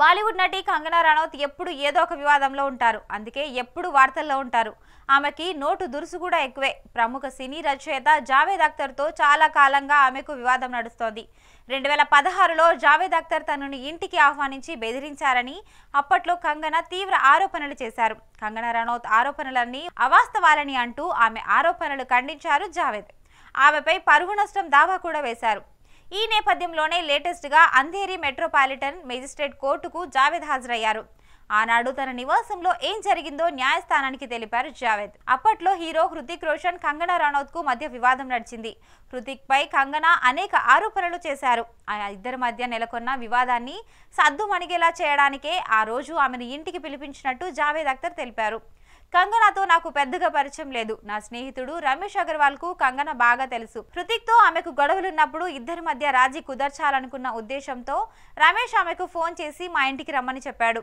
బాలీవుడ్ నటి కంగనా రనౌత్ ఎప్పుడు ఏదో ఒక వివాదంలో ఉంటారు అందుకే ఎప్పుడు వార్తల్లో ఉంటారు ఆమెకి నోటు దురుసు కూడా ఎక్కువే ప్రముఖ సినీ రచయిత జావేద్ అఖ్తర్తో చాలా కాలంగా ఆమెకు వివాదం నడుస్తోంది రెండు వేల పదహారులో జావేద్ అఖ్తర్ తనను ఇంటికి ఆహ్వానించి బెదిరించారని అప్పట్లో కంగనా తీవ్ర ఆరోపణలు చేశారు కంగనా రనౌత్ ఆరోపణలన్నీ అవాస్తవాలని అంటూ ఆమె ఆరోపణలు ఖండించారు జావేద్ ఆమెపై పరువు నష్టం దావా కూడా వేశారు ఈ నేపథ్యంలోనే లేటెస్ట్ గా అంధేరి మెట్రోపాలిటన్ మెజిస్ట్రేట్ కోర్టుకు జావేద్ హాజరయ్యారు ఆనాడు తన నివాసంలో ఏం జరిగిందో న్యాయస్థానానికి తెలిపారు జావేద్ అప్పట్లో హీరో హృతిక్ రోషన్ కంగనా రనౌత్ కు మధ్య వివాదం నడిచింది హృతిక్ పై కంగనా అనేక ఆరోపణలు చేశారు ఆ ఇద్దరి మధ్య నెలకొన్న వివాదాన్ని సద్దుమణిగేలా చేయడానికే ఆ రోజు ఆమెను ఇంటికి పిలిపించినట్టు జావేద్ అఖ్తర్ తెలిపారు కంగనాతో నాకు పెద్దగా పరిచయం లేదు నా స్నేహితుడు రమేష్ అగర్వాల్ కు కంగన బాగా తెలుసు హృతిక్ తో ఆమెకు గొడవలున్నప్పుడు ఇద్దరి మధ్య రాజీ కుదర్చాలనుకున్న ఉద్దేశంతో రమేష్ ఆమెకు ఫోన్ చేసి మా ఇంటికి రమ్మని చెప్పాడు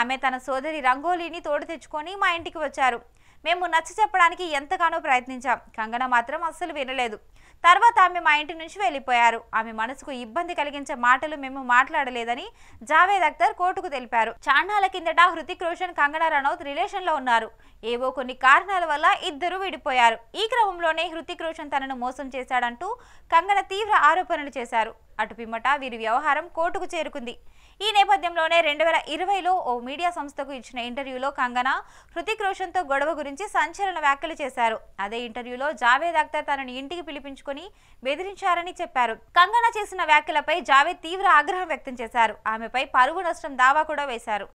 ఆమె తన సోదరి రంగోలీని తోడు తెచ్చుకొని మా ఇంటికి వచ్చారు మేము నచ్చ చెప్పడానికి ఎంతగానో ప్రయత్నించాం కంగన మాత్రం అస్సలు వినలేదు తర్వాత ఆమె మా ఇంటి నుంచి వెళ్ళిపోయారు ఆమె మనసుకు ఇబ్బంది కలిగించే మాటలు మేము మాట్లాడలేదని జావేద్ అఖ్తర్ కోర్టుకు తెలిపారు చాణాల కిందట హృతిక్ రోషన్ కంగనా రనౌత్ రిలేషన్లో ఉన్నారు ఏవో కొన్ని కారణాల వల్ల ఇద్దరు విడిపోయారు ఈ క్రమంలోనే హృతిక్ రోషన్ తనను మోసం చేశాడంటూ కంగన తీవ్ర ఆరోపణలు చేశారు అటు పిమ్మట వీరి వ్యవహారం కోర్టుకు చేరుకుంది ఈ నేపథ్యంలోనే రెండు వేల ఇరవైలో ఓ మీడియా సంస్థకు ఇచ్చిన ఇంటర్వ్యూలో కంగనా హృతిక్ రోషన్తో గొడవ గురించి సంచలన వ్యాఖ్యలు చేశారు అదే ఇంటర్వ్యూలో జావేద్ అఖ్తర్ తనని ఇంటికి పిలిపించుకొని బెదిరించారని చెప్పారు కంగనా చేసిన వ్యాఖ్యలపై జావేద్ తీవ్ర ఆగ్రహం వ్యక్తం చేశారు ఆమెపై పరుగు నష్టం దావా కూడా వేశారు